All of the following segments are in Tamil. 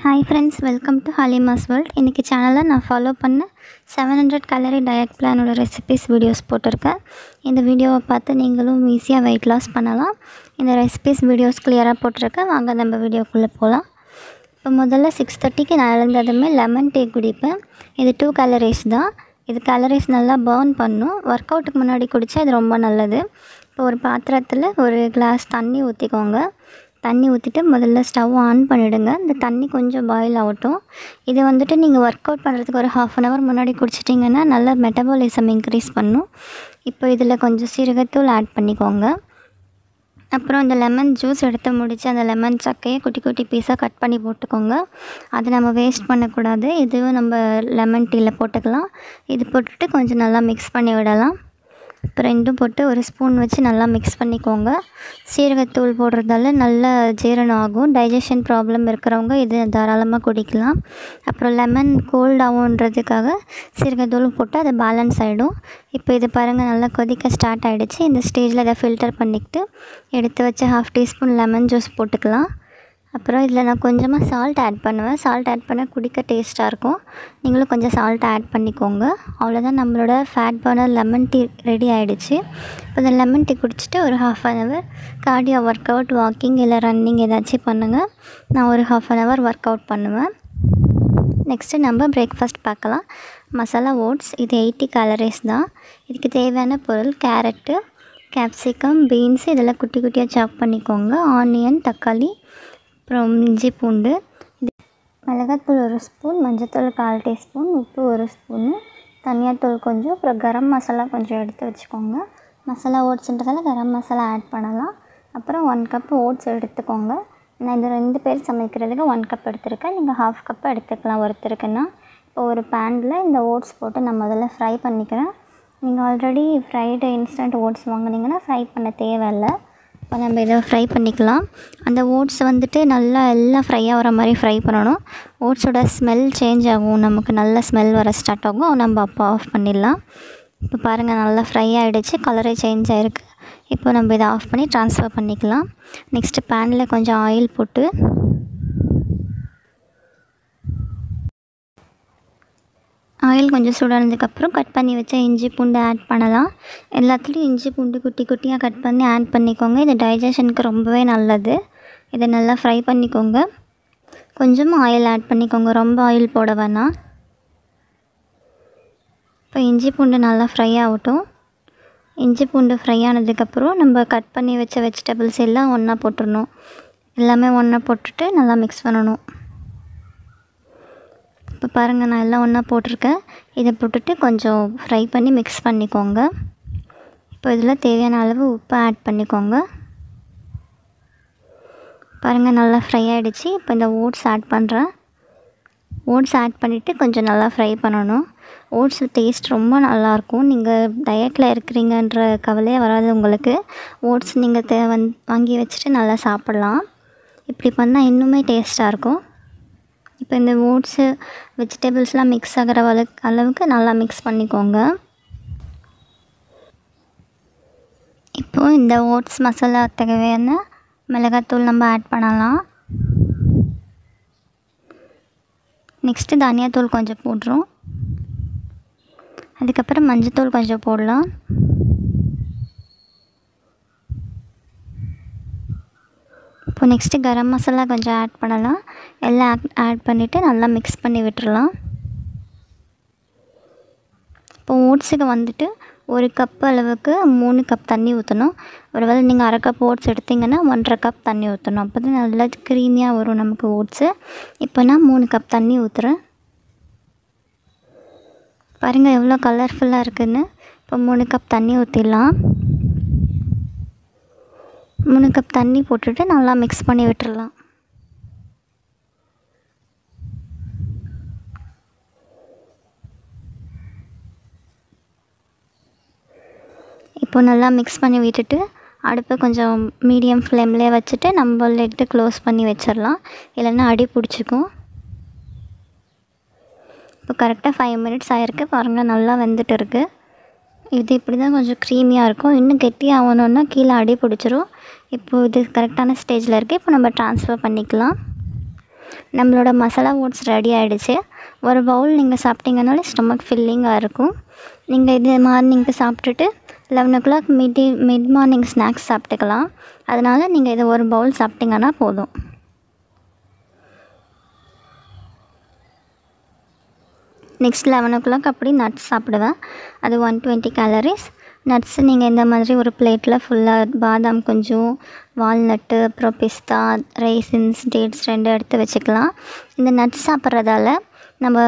hi friends welcome to Halima's world இன்றைக்கி சேனலில் நான் ஃபாலோ பண்ண செவன் ஹண்ட்ரட் கலரி டயட் பிளானோட ரெசிபிஸ் வீடியோஸ் போட்டிருக்கேன் இந்த வீடியோவை பார்த்து நீங்களும் ஈஸியாக வெயிட் லாஸ் பண்ணலாம் இந்த ரெசிபிஸ் வீடியோஸ் கிளியராக போட்டிருக்கேன் வாங்க நம்ம வீடியோக்குள்ளே போகலாம் இப்போ முதல்ல சிக்ஸ் தேர்ட்டிக்கு நான் எழுந்ததுமே லெமன் டீ குடிப்பேன் இது டூ கலரிஸ் தான் இது கலரிஸ் நல்லா பர்ன் பண்ணும் ஒர்க் அவுட்டுக்கு முன்னாடி குடித்தா இது ரொம்ப நல்லது இப்போ ஒரு பாத்திரத்தில் ஒரு கிளாஸ் தண்ணி ஊற்றிக்கோங்க தண்ணி ஊற்றிட்டு முதல்ல ஸ்டவ் ஆன் பண்ணிவிடுங்க இந்த தண்ணி கொஞ்சம் பாயில் ஆகட்டும் இது வந்துட்டு நீங்கள் ஒர்க் அவுட் பண்ணுறதுக்கு ஒரு ஹாஃப் அன் ஹவர் முன்னாடி குடிச்சிட்டிங்கன்னா நல்லா மெட்டபாலிசம் இன்க்ரீஸ் பண்ணும் இப்போ இதில் கொஞ்சம் சீரகத்தூள் ஆட் பண்ணிக்கோங்க அப்புறம் இந்த லெமன் ஜூஸ் எடுத்து முடித்து அந்த லெமன் சக்கையை குட்டி குட்டி பீஸாக கட் பண்ணி போட்டுக்கோங்க அதை நம்ம வேஸ்ட் பண்ணக்கூடாது இதுவும் நம்ம லெமன் டீயில் போட்டுக்கலாம் இது போட்டுட்டு கொஞ்சம் நல்லா மிக்ஸ் பண்ணி விடலாம் இப்போ ரெண்டும் போட்டு ஒரு ஸ்பூன் வச்சு நல்லா மிக்ஸ் பண்ணிக்கோங்க சீரகத்தூள் போடுறதால நல்ல ஜீரணம் ஆகும் டைஜஷன் ப்ராப்ளம் இருக்கிறவங்க இது தாராளமாக குடிக்கலாம் அப்புறம் லெமன் கோல்ட் ஆகுன்றதுக்காக சீரகத்தூள் போட்டு அது பேலன்ஸ் ஆகிடும் இப்போ இது பாருங்கள் நல்லா கொதிக்க ஸ்டார்ட் ஆகிடுச்சு இந்த ஸ்டேஜில் அதை ஃபில்டர் பண்ணிக்கிட்டு எடுத்து வச்சு ஹாஃப் டீஸ்பூன் லெமன் ஜூஸ் போட்டுக்கலாம் அப்புறம் இதில் நான் கொஞ்சமாக சால்ட் ஆட் பண்ணுவேன் சால்ட் ஆட் பண்ணால் குடிக்க டேஸ்ட்டாக இருக்கும் நீங்களும் கொஞ்சம் சால்ட் ஆட் பண்ணிக்கோங்க அவ்வளோதான் நம்மளோட fat burner lemon tea ready ஆகிடுச்சு இப்போ இந்த லெமன் டீ குடிச்சிட்டு ஒரு half an hour cardio workout walking இல்லை ரன்னிங் ஏதாச்சும் பண்ணுங்கள் நான் ஒரு half an hour workout பண்ணுவேன் நெக்ஸ்ட்டு நம்ம பிரேக்ஃபாஸ்ட் பார்க்கலாம் மசாலா ஓட்ஸ் இது எயிட்டி கேலரிஸ் தான் இதுக்கு தேவையான பொருள் கேரட்டு கேப்சிகம் பீன்ஸ் இதெல்லாம் குட்டி குட்டியாக சாப் பண்ணிக்கோங்க ஆனியன் தக்காளி அப்புறம் இஞ்சி பூண்டு இது மிளகாத்தூள் ஒரு ஸ்பூன் மஞ்சத்தூள் கால் டீஸ்பூன் உப்பு ஒரு ஸ்பூனு தனியாத்தூள் கொஞ்சம் அப்புறம் கரம் மசாலா கொஞ்சம் எடுத்து வச்சுக்கோங்க மசாலா ஓட்ஸ்ன்றதால கரம் மசாலா ஆட் பண்ணலாம் அப்புறம் ஒன் கப் ஓட்ஸ் எடுத்துக்கோங்க நான் இது ரெண்டு பேர் சமைக்கிறதுக்கு ஒன் கப் எடுத்திருக்கேன் நீங்கள் ஹாஃப் கப் எடுத்துக்கலாம் ஒருத்தருக்குன்னா இப்போ ஒரு பேனில் இந்த ஓட்ஸ் போட்டு நான் முதல்ல ஃப்ரை பண்ணிக்கிறேன் நீங்கள் ஆல்ரெடி ஃப்ரைடு இன்ஸ்டன்ட் ஓட்ஸ் வாங்கினீங்கன்னா ஃப்ரை பண்ண தேவையில்லை இப்போ நம்ம இதை ஃப்ரை பண்ணிக்கலாம் அந்த ஓட்ஸ் வந்துட்டு நல்லா எல்லாம் ஃப்ரை ஆகிற மாதிரி ஃப்ரை பண்ணணும் ஓட்ஸோட ஸ்மெல் சேஞ்ச் ஆகும் நமக்கு நல்ல ஸ்மெல் வர ஸ்டார்ட் ஆகும் நம்ம அப்போ ஆஃப் பண்ணிடலாம் இப்போ பாருங்கள் நல்லா ஃப்ரை ஆகிடுச்சு கலரே சேஞ்ச் ஆகிருக்கு இப்போ நம்ம இதை ஆஃப் பண்ணி ட்ரான்ஸ்ஃபர் பண்ணிக்கலாம் நெக்ஸ்ட்டு பேனில் கொஞ்சம் ஆயில் போட்டு ஆயில் கொஞ்சம் சூடானதுக்கப்புறம் கட் பண்ணி வச்ச இஞ்சி பூண்டு ஆட் பண்ணலாம் எல்லாத்துலேயும் இஞ்சி பூண்டு குட்டி குட்டியாக கட் பண்ணி ஆட் பண்ணிக்கோங்க இது டைஜஷனுக்கு ரொம்பவே நல்லது இதை நல்லா ஃப்ரை பண்ணிக்கோங்க கொஞ்சமாக ஆயில் ஆட் பண்ணிக்கோங்க ரொம்ப ஆயில் போட வேணாம் இப்போ இஞ்சி பூண்டு நல்லா ஃப்ரை ஆகட்டும் இஞ்சி பூண்டு ஃப்ரை ஆனதுக்கப்புறம் நம்ம கட் பண்ணி வச்ச வெஜிடபிள்ஸ் எல்லாம் ஒன்றா போட்டுடணும் எல்லாமே ஒன்றா போட்டுட்டு நல்லா மிக்ஸ் பண்ணணும் இப்போ பாருங்கள் நான் எல்லாம் ஒன்றா போட்டிருக்கேன் இதை போட்டுட்டு கொஞ்சம் ஃப்ரை பண்ணி மிக்ஸ் பண்ணிக்கோங்க இப்போ இதில் தேவையான அளவு உப்பு ஆட் பண்ணிக்கோங்க பாருங்கள் நல்லா ஃப்ரை ஆகிடுச்சு இப்போ இந்த ஓட்ஸ் ஆட் பண்ணுறேன் ஓட்ஸ் ஆட் பண்ணிவிட்டு கொஞ்சம் நல்லா ஃப்ரை பண்ணணும் ஓட்ஸ் டேஸ்ட் ரொம்ப நல்லாயிருக்கும் நீங்கள் டயட்டில் இருக்கிறீங்கன்ற கவலையே வராது உங்களுக்கு ஓட்ஸ் நீங்கள் தே வந் வாங்கி வச்சுட்டு நல்லா சாப்பிட்லாம் இப்படி பண்ணால் இன்னுமே டேஸ்ட்டாக இருக்கும் இப்போ இந்த ஓட்ஸு வெஜிடபிள்ஸ்லாம் மிக்ஸ் ஆகிற அளவுக்கு நல்லா மிக்ஸ் பண்ணிக்கோங்க இப்போது இந்த ஓட்ஸ் மசாலா தேவையான மிளகாத்தூள் நம்ம ஆட் பண்ணலாம் நெக்ஸ்ட்டு தனியாத்தூள் கொஞ்சம் போடுறோம் அதுக்கப்புறம் மஞ்சத்தூள் கொஞ்சம் போடலாம் இப்போ நெக்ஸ்ட்டு கரம் மசாலா கொஞ்சம் ஆட் பண்ணலாம் எல்லாம் ஆட் பண்ணிவிட்டு நல்லா மிக்ஸ் பண்ணி விட்டுடலாம் இப்போ ஓட்ஸுக்கு வந்துட்டு ஒரு கப் அளவுக்கு மூணு கப் தண்ணி ஊற்றணும் ஒருவேளை நீங்கள் அரை கப் ஓட்ஸ் எடுத்திங்கன்னா ஒன்றரை கப் தண்ணி ஊற்றணும் அப்போ தான் நல்லா க்ரீமியாக வரும் நமக்கு ஓட்ஸு இப்போ நான் மூணு கப் தண்ணி ஊற்றுறேன் பாருங்கள் எவ்வளோ கலர்ஃபுல்லாக இருக்குதுன்னு இப்போ மூணு கப் தண்ணி ஊற்றிடலாம் மூணு கப் தண்ணி போட்டுட்டு நல்லா மிக்ஸ் பண்ணி விட்டுடலாம் உப்பு நல்லா மிக்ஸ் பண்ணி விட்டுட்டு அடுப்பை கொஞ்சம் மீடியம் ஃப்ளேம்லேயே வச்சுட்டு நம்ம லெட்டு க்ளோஸ் பண்ணி வச்சிடலாம் இல்லைன்னா அடி பிடிச்சிக்கும் இப்போ கரெக்டாக ஃபைவ் மினிட்ஸ் ஆகிருக்கு பாருங்கள் நல்லா வெந்துட்டு இருக்குது இது இப்படி தான் கொஞ்சம் க்ரீமியாக இருக்கும் இன்னும் கெட்டி ஆகணுன்னா கீழே அடி பிடிச்சிரும் இப்போ இது கரெக்டான ஸ்டேஜில் இருக்குது இப்போ நம்ம ட்ரான்ஸ்ஃபர் பண்ணிக்கலாம் நம்மளோட மசாலா ஓட்ஸ் ரெடி ஆகிடுச்சு ஒரு பவுல் நீங்கள் சாப்பிட்டீங்கனாலே ஸ்டொமக் ஃபில்லிங்காக இருக்கும் நீங்கள் இது மார்னிங்க்கு சாப்பிட்டுட்டு eleven o'clock mid mid morning snacks சாப்பிட்டுக்கலாம் அதனால் நீங்கள் இதை ஒரு பவுல் சாப்பிட்டிங்கன்னா போதும் நெக்ஸ்ட் லெவன் ஓ கிளாக் அப்படி நட்ஸ் சாப்பிடுவேன் அது ஒன் டுவெண்ட்டி கேலரிஸ் நட்ஸு நீங்கள் இந்த மாதிரி ஒரு பிளேட்டில் ஃபுல்லாக பாதாம் கொஞ்சம் வால்நட்டு அப்புறம் பிஸ்தா ரைசின்ஸ் டேட்ஸ் ரெண்டு எடுத்து வச்சுக்கலாம் இந்த நட்ஸ் சாப்பிட்றதால நம்ம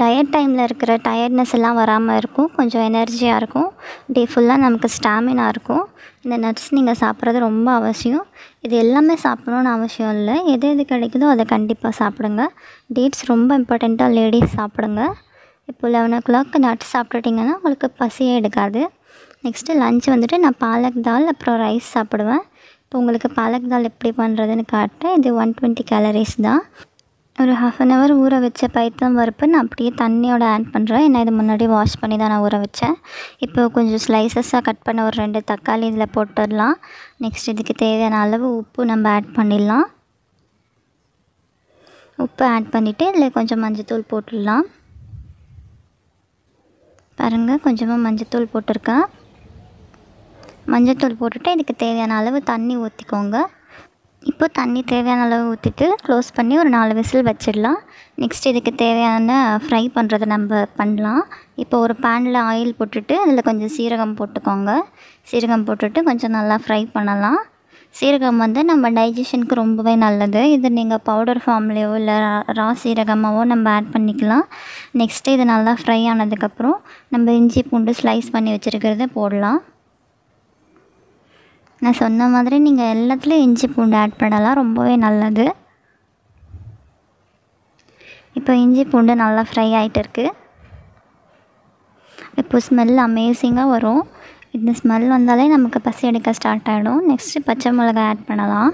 டயட் டைமில் இருக்கிற டயர்ட்னஸ் எல்லாம் வராமல் இருக்கும் கொஞ்சம் எனர்ஜியாக இருக்கும் டே ஃபுல்லாக நமக்கு ஸ்டாமினா இருக்கும் இந்த நட்ஸ் நீங்கள் சாப்பிட்றது ரொம்ப அவசியம் இது எல்லாமே சாப்பிட்ணுன்னு அவசியம் இல்லை எது எது கிடைக்குதோ அதை கண்டிப்பாக சாப்பிடுங்க டேட்ஸ் ரொம்ப இம்பார்ட்டண்ட்டாக லேடிஸ் சாப்பிடுங்க இப்போ லெவன் ஓ கிளாக் நட்ஸ் சாப்பிட்டுட்டிங்கன்னா உங்களுக்கு பசியே எடுக்காது நெக்ஸ்ட்டு லஞ்ச் வந்துட்டு நான் பாலக் தால் அப்புறம் ரைஸ் சாப்பிடுவேன் இப்போ உங்களுக்கு பாலக் தால் எப்படி பண்ணுறதுன்னு காட்டேன் இது ஒன் டுவெண்ட்டி கேலரிஸ் தான் ஒரு ஹாஃப் அன் ஹவர் ஊற வச்ச பைத்தம் பருப்பு நான் அப்படியே தண்ணியோட ஆட் பண்ணுறேன் ஏன்னா இது முன்னாடி வாஷ் பண்ணி தான் நான் ஊற வச்சேன் இப்போ கொஞ்சம் ஸ்லைசஸாக கட் பண்ண ஒரு ரெண்டு தக்காளி இதில் போட்டுடலாம் நெக்ஸ்ட் இதுக்கு தேவையான அளவு உப்பு நம்ம ஆட் பண்ணிடலாம் உப்பு ஆட் பண்ணிவிட்டு இதில் கொஞ்சம் மஞ்சத்தூள் போட்டுடலாம் பாருங்கள் கொஞ்சமாக மஞ்சத்தூள் போட்டிருக்கேன் மஞ்சள்தூள் போட்டுவிட்டு இதுக்கு தேவையான அளவு தண்ணி ஊற்றிக்கோங்க இப்போ தண்ணி தேவையான அளவு ஊற்றிட்டு க்ளோஸ் பண்ணி ஒரு நாலு விசில் வச்சிடலாம் நெக்ஸ்ட் இதுக்கு தேவையான ஃப்ரை பண்ணுறதை நம்ம பண்ணலாம் இப்போ ஒரு பேனில் ஆயில் போட்டுட்டு அதில் கொஞ்சம் சீரகம் போட்டுக்கோங்க சீரகம் போட்டுட்டு கொஞ்சம் நல்லா ஃப்ரை பண்ணலாம் சீரகம் வந்து நம்ம டைஜஷனுக்கு ரொம்பவே நல்லது இது நீங்கள் பவுடர் ஃபார்ம்லேயோ இல்லை ரா சீரகமாகவோ நம்ம ஆட் பண்ணிக்கலாம் நெக்ஸ்ட்டு இது நல்லா ஃப்ரை ஆனதுக்கப்புறம் நம்ம இஞ்சி பூண்டு ஸ்லைஸ் பண்ணி வச்சுருக்கிறத போடலாம் நான் சொன்ன மாதிரி நீங்கள் எல்லாத்துலேயும் இஞ்சி பூண்டு ஆட் பண்ணலாம் ரொம்பவே நல்லது இப்போ இஞ்சி பூண்டு நல்லா ஃப்ரை ஆகிட்டு இருக்குது இப்போ ஸ்மெல் அமேசிங்காக வரும் இந்த ஸ்மெல் வந்தாலே நமக்கு பசி எடுக்க ஸ்டார்ட் ஆகிடும் நெக்ஸ்ட்டு பச்சை மிளகாய் ஆட் பண்ணலாம்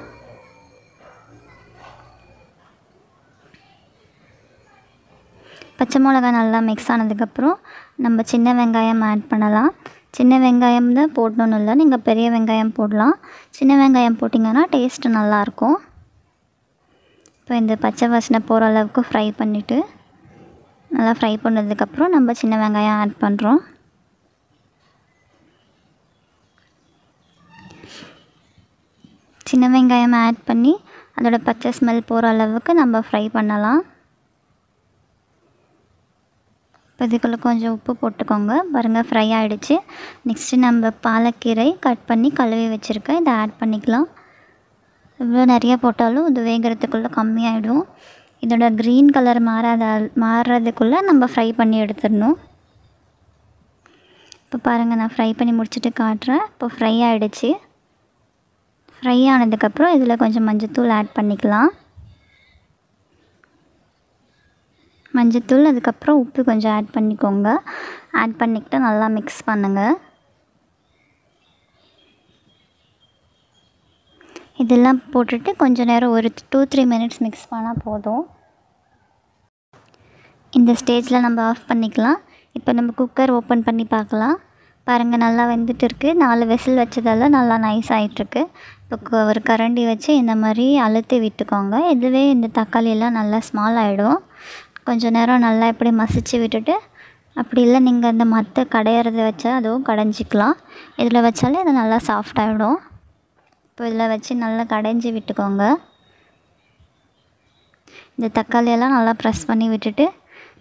பச்சை மிளகாய் நல்லா மிக்ஸ் ஆனதுக்கப்புறம் நம்ம சின்ன வெங்காயம் ஆட் பண்ணலாம் சின்ன வெங்காயம் தான் போடணும்னு இல்லை நீங்கள் பெரிய வெங்காயம் போடலாம் சின்ன வெங்காயம் போட்டிங்கன்னா டேஸ்ட்டு நல்லாயிருக்கும் இப்போ இந்த பச்சை வாசனை போகிற அளவுக்கு ஃப்ரை பண்ணிவிட்டு நல்லா ஃப்ரை பண்ணதுக்கப்புறம் நம்ம சின்ன வெங்காயம் ஆட் பண்ணுறோம் சின்ன வெங்காயம் ஆட் பண்ணி அதோடய பச்சை ஸ்மெல் போகிற அளவுக்கு நம்ம ஃப்ரை பண்ணலாம் இப்போ இதுக்குள்ளே கொஞ்சம் உப்பு போட்டுக்கோங்க பாருங்கள் ஃப்ரை ஆகிடுச்சு நெக்ஸ்ட்டு நம்ம பாலக்கீரை கட் பண்ணி கழுவி வச்சுருக்கேன் இதை ஆட் பண்ணிக்கலாம் இவ்வளோ நிறைய போட்டாலும் இது வேகிறதுக்குள்ளே கம்மியாகிடும் இதோட க்ரீன் கலர் மாறாத மாறுறதுக்குள்ளே நம்ம ஃப்ரை பண்ணி எடுத்துடணும் இப்போ பாருங்கள் நான் ஃப்ரை பண்ணி முடிச்சுட்டு காட்டுறேன் இப்போ ஃப்ரை ஆகிடுச்சு ஃப்ரை ஆனதுக்கப்புறம் இதில் கொஞ்சம் மஞ்சத்தூள் ஆட் பண்ணிக்கலாம் மஞ்சத்தூள் அதுக்கப்புறம் உப்பு கொஞ்சம் ஆட் பண்ணிக்கோங்க ஆட் பண்ணிக்கிட்டு நல்லா மிக்ஸ் பண்ணுங்கள் இதெல்லாம் போட்டுட்டு கொஞ்சம் நேரம் ஒரு டூ த்ரீ மினிட்ஸ் மிக்ஸ் பண்ணால் போதும் இந்த ஸ்டேஜில் நம்ம ஆஃப் பண்ணிக்கலாம் இப்போ நம்ம குக்கர் ஓப்பன் பண்ணி பார்க்கலாம் பாருங்கள் நல்லா வெந்துட்டு இருக்குது நாலு விசில் வச்சதால நல்லா நைஸ் ஆகிட்டுருக்கு இப்போ ஒரு கரண்டி வச்சு இந்த மாதிரி அழுத்தி விட்டுக்கோங்க இதுவே இந்த தக்காளியெல்லாம் நல்லா ஸ்மால் ஆகிடும் கொஞ்சம் நேரம் நல்லா இப்படி மசிச்சு விட்டுட்டு அப்படி இல்லை நீங்கள் இந்த மற்ற கடையிறத வச்சா அதுவும் கடைஞ்சிக்கலாம் இதில் வச்சாலே அது நல்லா சாஃப்டாகிடும் இப்போ இதில் வச்சு நல்லா கடைஞ்சி விட்டுக்கோங்க இந்த தக்காளியெல்லாம் நல்லா ப்ரெஸ் பண்ணி விட்டுட்டு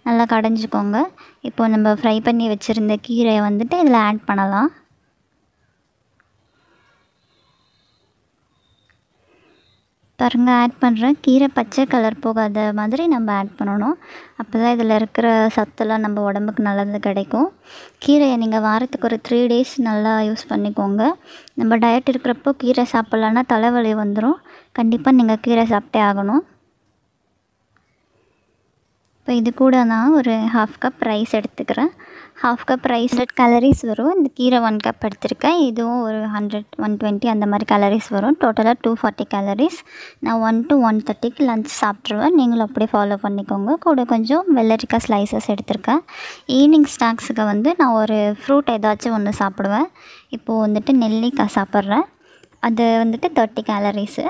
நல்லா கடைஞ்சிக்கோங்க இப்போ நம்ம ஃப்ரை பண்ணி வச்சுருந்த கீரையை வந்துட்டு இதில் ஆட் பண்ணலாம் பாருங்கள் ஆட் பண்ணுறேன் கீரை பச்சை கலர் போகாத மாதிரி நம்ம ஆட் பண்ணணும் அப்போ தான் இதில் இருக்கிற சத்தெல்லாம் நம்ம உடம்புக்கு நல்லது கிடைக்கும் கீரையை நீங்கள் வாரத்துக்கு ஒரு த்ரீ டேஸ் நல்லா யூஸ் பண்ணிக்கோங்க நம்ம டயட் இருக்கிறப்போ கீரை சாப்பிட்லன்னா தலைவலி வந்துடும் கண்டிப்பாக நீங்கள் கீரை சாப்பிட்டே ஆகணும் இப்போ இது கூட நான் ஒரு ஹாஃப் கப் ரைஸ் எடுத்துக்கிறேன் half cup rice hundred calories வரும் இந்த கீரை ஒன் கப் எடுத்திருக்கேன் இதுவும் ஒரு ஹண்ட்ரட் ஒன் டுவெண்ட்டி அந்த மாதிரி கலரிஸ் வரும் டோட்டலாக டூ ஃபார்ட்டி கலரிஸ் நான் ஒன் டு ஒன் தேர்ட்டிக்கு லஞ்ச் சாப்பிட்ருவேன் நீங்களும் அப்படியே ஃபாலோ பண்ணிக்கோங்க கூட கொஞ்சம் வெள்ளரிக்காய் ஸ்லைசஸ் எடுத்திருக்கேன் ஈவினிங் ஸ்நாக்ஸுக்கு வந்து நான் ஒரு ஃப்ரூட் ஏதாச்சும் ஒன்று சாப்பிடுவேன் இப்போது வந்துட்டு நெல்லிக்காய் சாப்பிட்றேன் அது வந்துட்டு தேர்ட்டி கேலரிஸு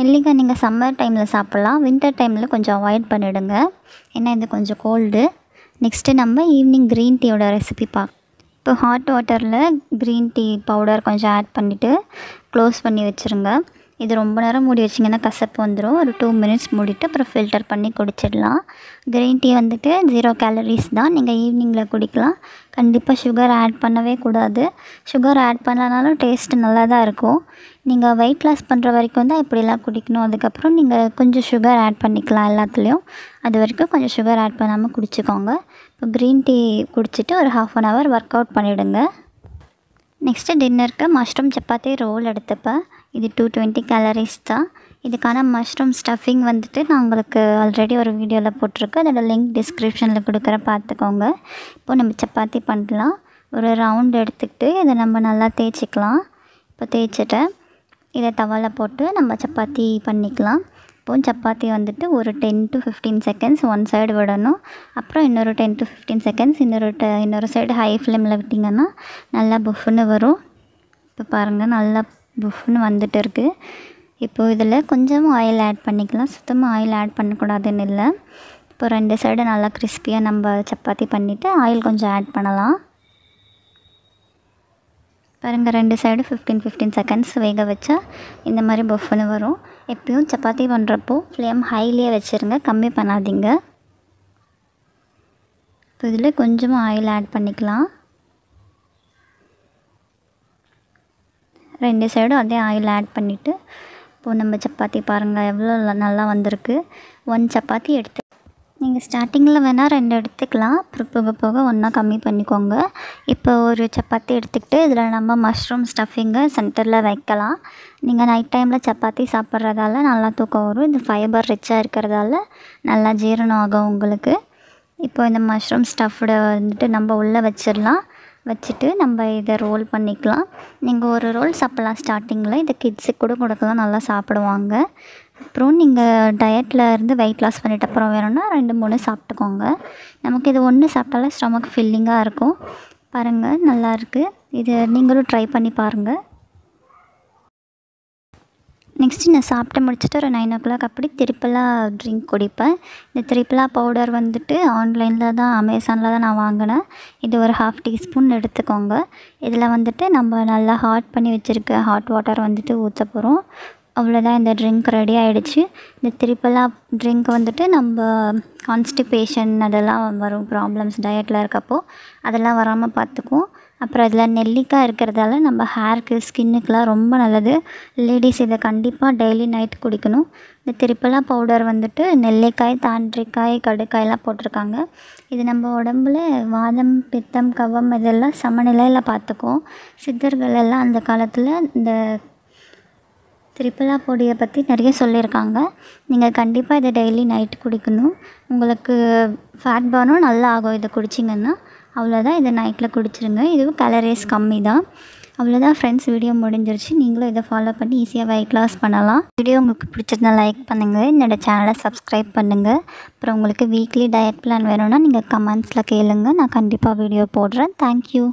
நெல்லிக்காய் நீங்கள் சம்மர் டைமில் சாப்பிட்லாம் வின்டர் டைமில் கொஞ்சம் அவாய்ட் பண்ணிவிடுங்க ஏன்னா இது கொஞ்சம் கோல்டு நெக்ஸ்ட்டு நம்ம ஈவினிங் க்ரீன் டீயோட ரெசிபி பார்க்க இப்போ ஹாட் வாட்டரில் க்ரீன் டீ பவுடர் கொஞ்சம் ஆட் பண்ணிவிட்டு க்ளோஸ் பண்ணி வச்சுருங்க இது ரொம்ப நேரம் மூடி வச்சிங்கன்னா கசப்பு வந்துடும் ஒரு டூ மினிட்ஸ் மூடிட்டு அப்புறம் ஃபில்டர் பண்ணி குடிச்சிடலாம் க்ரீன் டீ வந்துட்டு ஜீரோ கேலரிஸ் தான் நீங்கள் ஈவினிங்கில் குடிக்கலாம் கண்டிப்பாக சுகர் ஆட் பண்ணவே கூடாது சுகர் ஆட் பண்ணனாலும் டேஸ்ட்டு நல்லா தான் இருக்கும் நீங்கள் வெயிட் லாஸ் பண்ணுற வரைக்கும் தான் இப்படிலாம் குடிக்கணும் அதுக்கப்புறம் நீங்கள் கொஞ்சம் சுகர் ஆட் பண்ணிக்கலாம் எல்லாத்துலேயும் அது வரைக்கும் கொஞ்சம் சுகர் ஆட் பண்ணாமல் குடிச்சிக்கோங்க இப்போ க்ரீன் டீ குடிச்சிட்டு ஒரு half an hour workout பண்ணிவிடுங்க நெக்ஸ்ட்டு டின்னருக்கு மஷ்ரூம் சப்பாத்தி ரோல் எடுத்துப்பேன் இது டூ டுவெண்ட்டி கேலரிஸ் தான் இதுக்கான மஷ்ரூம் ஸ்டஃபிங் வந்துட்டு நான் உங்களுக்கு ஆல்ரெடி ஒரு வீடியோவில் போட்டிருக்கேன் அதோட லிங்க் டிஸ்கிரிப்ஷனில் கொடுக்குற பார்த்துக்கோங்க இப்போது நம்ம சப்பாத்தி பண்ணலாம் ஒரு ரவுண்ட் எடுத்துக்கிட்டு இதை நம்ம நல்லா தேய்ச்சிக்கலாம் இப்போ தேய்ச்சிட்டேன் இதை தவாவில் போட்டு நம்ம சப்பாத்தி பண்ணிக்கலாம் இப்போ சப்பாத்தி வந்துட்டு ஒரு ten to fifteen seconds one side விடணும் அப்புறம் இன்னொரு டென் டு ஃபிஃப்டீன் செகண்ட்ஸ் இன்னொரு ட இன்னொரு சைடு ஹை ஃப்ளேமில் விட்டிங்கன்னா நல்லா புஃப்னு வரும் இப்போ பாருங்கள் நல்லா புஃப்னு வந்துட்டு இருக்குது இப்போது இதில் கொஞ்சம் ஆயில் ஆட் பண்ணிக்கலாம் சுத்தமாக ஆயில் ஆட் பண்ணக்கூடாதுன்னு இல்லை இப்போ ரெண்டு சைடு நல்லா கிறிஸ்பியாக நம்ம சப்பாத்தி பண்ணிவிட்டு ஆயில் கொஞ்சம் ஆட் பண்ணலாம் பாருங்கள் ரெண்டு சைடு ஃபிஃப்டீன் ஃபிஃப்டீன் செகண்ட்ஸ் வேக வச்சா இந்த மாதிரி பஃப்னு வரும் எப்பயும் சப்பாத்தி பண்ணுறப்போ ஃப்ளேம் ஹைலியே வச்சுருங்க கம்மி பண்ணாதீங்க இப்போ இதில் கொஞ்சமாக ஆயில் ஆட் பண்ணிக்கலாம் ரெண்டு சைடும் அதே ஆயில் ஆட் பண்ணிவிட்டு இப்போது நம்ம சப்பாத்தி பாருங்கள் எவ்வளோ நல்லா வந்திருக்கு ஒன் சப்பாத்தி எடுத்து நீங்கள் ஸ்டார்டிங்கில் வேணால் ரெண்டு எடுத்துக்கலாம் அப்புறம் போக போக ஒன்றா கம்மி பண்ணிக்கோங்க இப்போ ஒரு சப்பாத்தி எடுத்துக்கிட்டு இதில் நம்ம மஷ்ரூம் ஸ்டஃபிங்கை சென்டரில் வைக்கலாம் நீங்கள் நைட் டைமில் சப்பாத்தி சாப்பிட்றதால நல்லா தூக்கம் வரும் இது ஃபைபர் ரிச்சாக இருக்கிறதால நல்லா ஜீரணம் ஆகும் உங்களுக்கு இப்போ இந்த மஷ்ரூம் ஸ்டஃப்டை வந்துட்டு நம்ம உள்ளே வச்சிடலாம் வச்சுட்டு நம்ம இதை ரோல் பண்ணிக்கலாம் நீங்கள் ஒரு ரோல் சாப்பிட்லாம் ஸ்டார்டிங்கில் இதை கிட்ஸுக்கு கூட கொடுக்கலாம் நல்லா சாப்பிடுவாங்க அப்புறம் நீங்கள் டயட்டில் இருந்து வெயிட் லாஸ் பண்ணிட்டு அப்புறம் வேணும்னா ரெண்டு மூணு சாப்பிட்டுக்கோங்க நமக்கு இது ஒன்று சாப்பிட்டாலே ஸ்டொமக் ஃபில்லிங்காக இருக்கும் பாருங்கள் நல்லாயிருக்கு இது நீங்களும் ட்ரை பண்ணி பாருங்கள் நெக்ஸ்ட்டு நான் சாப்பிட்டு முடிச்சுட்டு ஒரு நைன் ஓ கிளாக் அப்படி திரிப்பலா ட்ரிங்க் குடிப்பேன் இந்த திரிப்பலா பவுடர் வந்துட்டு ஆன்லைனில் தான் அமேசானில் தான் நான் வாங்கினேன் இது ஒரு ஹாஃப் டீஸ்பூன் எடுத்துக்கோங்க இதில் வந்துட்டு நம்ம நல்லா ஹாட் பண்ணி வச்சுருக்க ஹாட் வாட்டர் வந்துட்டு ஊற்ற போகிறோம் அவ்வளோதான் இந்த ட்ரிங்க் ரெடி ஆகிடுச்சு இந்த திரிப்பலா ட்ரிங்க் வந்துட்டு நம்ம கான்ஸ்டிபேஷன் அதெல்லாம் வரும் ப்ராப்ளம்ஸ் டயட்டில் இருக்கப்போ அதெல்லாம் வராமல் பார்த்துக்குவோம் அப்புறம் அதில் நெல்லிக்காய் இருக்கிறதால நம்ம ஹேருக்கு ஸ்கின்னுக்கெலாம் ரொம்ப நல்லது லேடிஸ் இதை கண்டிப்பாக டெய்லி நைட் குடிக்கணும் இந்த திரிப்பலா பவுடர் வந்துட்டு நெல்லிக்காய் தாண்டிக்காய் கடுக்காயெலாம் போட்டிருக்காங்க இது நம்ம உடம்புல வாதம் பித்தம் கவம் இதெல்லாம் சமநிலையில் பார்த்துக்கும் சித்தர்கள் எல்லாம் அந்த காலத்தில் இந்த திரிப்பலா பொடியை பற்றி நிறைய சொல்லியிருக்காங்க நீங்கள் கண்டிப்பாக இதை டெய்லி நைட் குடிக்கணும் உங்களுக்கு ஃபேட் பர்னும் நல்லா ஆகும் இதை குடிச்சிங்கன்னா அவ்வளோதான் இதை நைட்டில் குடிச்சிருங்க இதுவும் கலரேஸ் கம்மி தான் அவ்வளோதான் ஃப்ரெண்ட்ஸ் வீடியோ முடிஞ்சிருச்சு நீங்களும் இதை ஃபாலோ பண்ணி ஈஸியாக வெயிட் லாஸ் பண்ணலாம் வீடியோ உங்களுக்கு பிடிச்சதுனா லைக் பண்ணுங்கள் என்னோடய சேனலை சப்ஸ்கிரைப் பண்ணுங்கள் அப்புறம் உங்களுக்கு வீக்லி டயட் பிளான் வேணும்னா நீங்கள் கமெண்ட்ஸில் கேளுங்கள் நான் கண்டிப்பாக வீடியோ போடுறேன் தேங்க்யூ